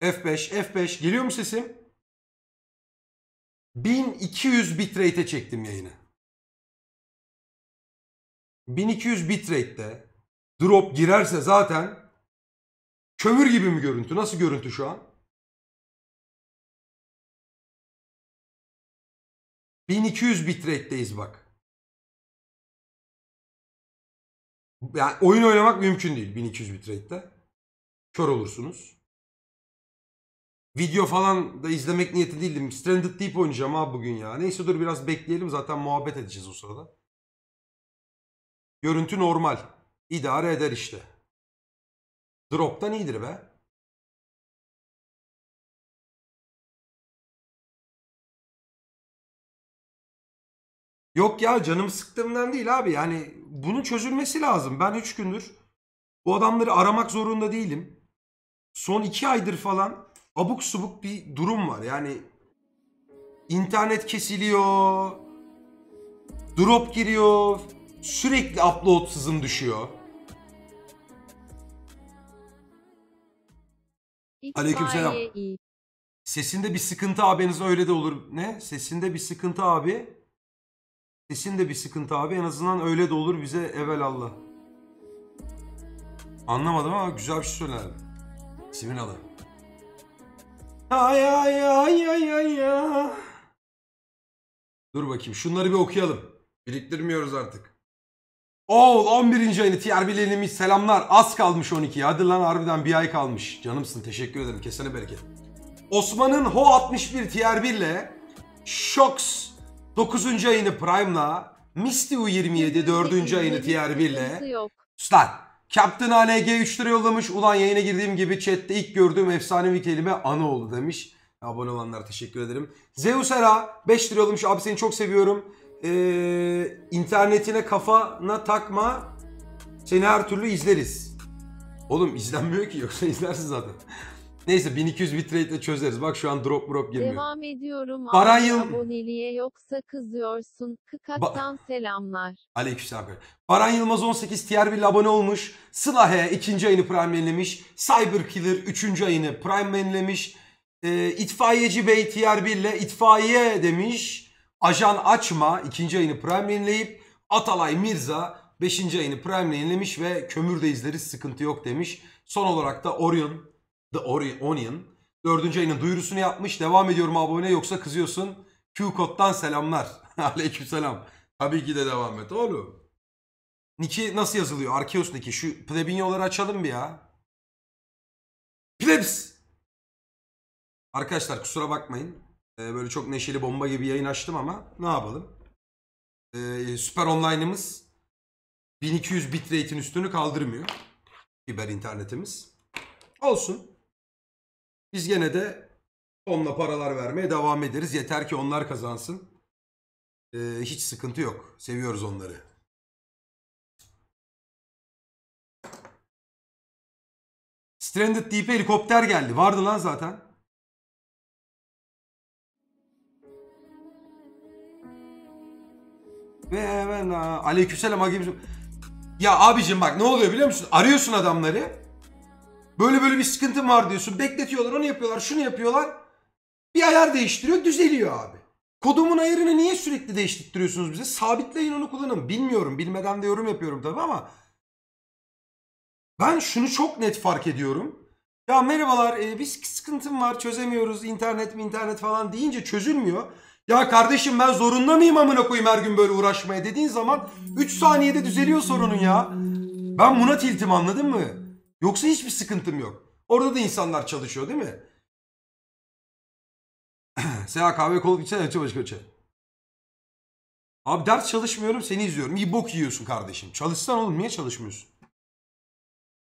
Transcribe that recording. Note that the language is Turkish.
F5, F5. Geliyor mu sesim? 1200 bitrate'e çektim yayını. 1200 bitrate'de drop girerse zaten kömür gibi mi görüntü? Nasıl görüntü şu an? 1200 bitrate'deyiz bak. Yani oyun oynamak mümkün değil 1200 bitrate'de. Kör olursunuz. Video falan da izlemek niyeti değildim. Stranded Deep oynayacağım abi bugün ya. Neyse dur biraz bekleyelim zaten muhabbet edeceğiz o sırada. Görüntü normal. İdare eder işte. Drop'tan iyidir be. Yok ya canım sıktığımdan değil abi. Yani bunun çözülmesi lazım. Ben 3 gündür bu adamları aramak zorunda değilim. Son 2 aydır falan abuk subuk bir durum var. Yani internet kesiliyor, drop giriyor, sürekli upload hızım düşüyor. Aleykümselam. Sesinde bir sıkıntı abiniz öyle de olur. Ne? Sesinde bir sıkıntı abi. Sesinde bir sıkıntı abi. En azından öyle de olur bize evvel Allah. Anlamadım ama güzel bir şey söylerdi. Siminalı. Ay ay ay ay ay ya. Dur bakayım şunları bir okuyalım. Biriktirmiyoruz artık. Oğul 11. ayını TRB lenilmiş selamlar. Az kalmış 12'ye. Hadi lan harbiden bir ay kalmış. Canımsın teşekkür ederim. Kesene bereket. Osman'ın Ho 61 TRB ile Shox 9. ayını Prime'la Misty U27 4. ayını TRB ile Sus Captain ANG 3 lira yollamış. Ulan yayına girdiğim gibi chatte ilk gördüğüm efsanevi kelime anı oldu demiş. Abone olanlara teşekkür ederim. Zeus Era 5 lira yollamış. Abi seni çok seviyorum. Ee, internetine kafana takma. Seni her türlü izleriz. Oğlum izlenmiyor ki yoksa izlersin zaten. Neyse 1200 bitrate çözeriz. Bak şu an drop drop girmiyor. Devam ediyorum. Barayım Aboneliğe yoksa kızıyorsun. Kıkaktan ba... selamlar. selam. Baran Yılmaz 18 TR 1 abone olmuş. Sıla 2. ayını primelenlemiş. Cyber Killer 3. ayını primelenlemiş. Ee, itfaiyeci Bey TR 1 ile itfaiye demiş. Ajan Açma 2. ayını primelenleyip Atalay Mirza 5. ayını primelenlemiş ve kömür de izleriz sıkıntı yok demiş. Son olarak da Orion The Onion. Dördüncü ayının duyurusunu yapmış. Devam ediyorum abone yoksa kızıyorsun. Q-Kod'dan selamlar. Aleykümselam. Tabii ki de devam et oğlum. Niki nasıl yazılıyor? Arkeos Niki. Şu plebinyoları açalım bir ya. Plebs! Arkadaşlar kusura bakmayın. Ee, böyle çok neşeli bomba gibi yayın açtım ama ne yapalım? Ee, süper online'ımız 1200 bitrate'in üstünü kaldırmıyor. Fiber internetimiz. Olsun. Biz gene de onunla paralar vermeye devam ederiz. Yeter ki onlar kazansın. Ee, hiç sıkıntı yok. Seviyoruz onları. Stranded Deep'e helikopter geldi. Vardı lan zaten. Ve hemen aleykümselam Ya abicim bak ne oluyor biliyor musun? Arıyorsun adamları. Böyle böyle bir sıkıntım var diyorsun. Bekletiyorlar onu yapıyorlar şunu yapıyorlar. Bir ayar değiştiriyor düzeliyor abi. Kodumun ayarını niye sürekli değiştiriyorsunuz bize? Sabitleyin onu kullanın. Bilmiyorum bilmeden de yorum yapıyorum tabii ama. Ben şunu çok net fark ediyorum. Ya merhabalar e, bir sıkıntım var çözemiyoruz internet mi internet falan deyince çözülmüyor. Ya kardeşim ben zorunda mıyım amına koyayım her gün böyle uğraşmaya dediğin zaman 3 saniyede düzeliyor sorunun ya. Ben buna tiltim anladın mı? Yoksa hiçbir sıkıntım yok. Orada da insanlar çalışıyor değil mi? Seha kahve kolu içsene öte başka öte. Abi ders çalışmıyorum seni izliyorum. İyi bok yiyorsun kardeşim. Çalışsan oğlum niye çalışmıyorsun?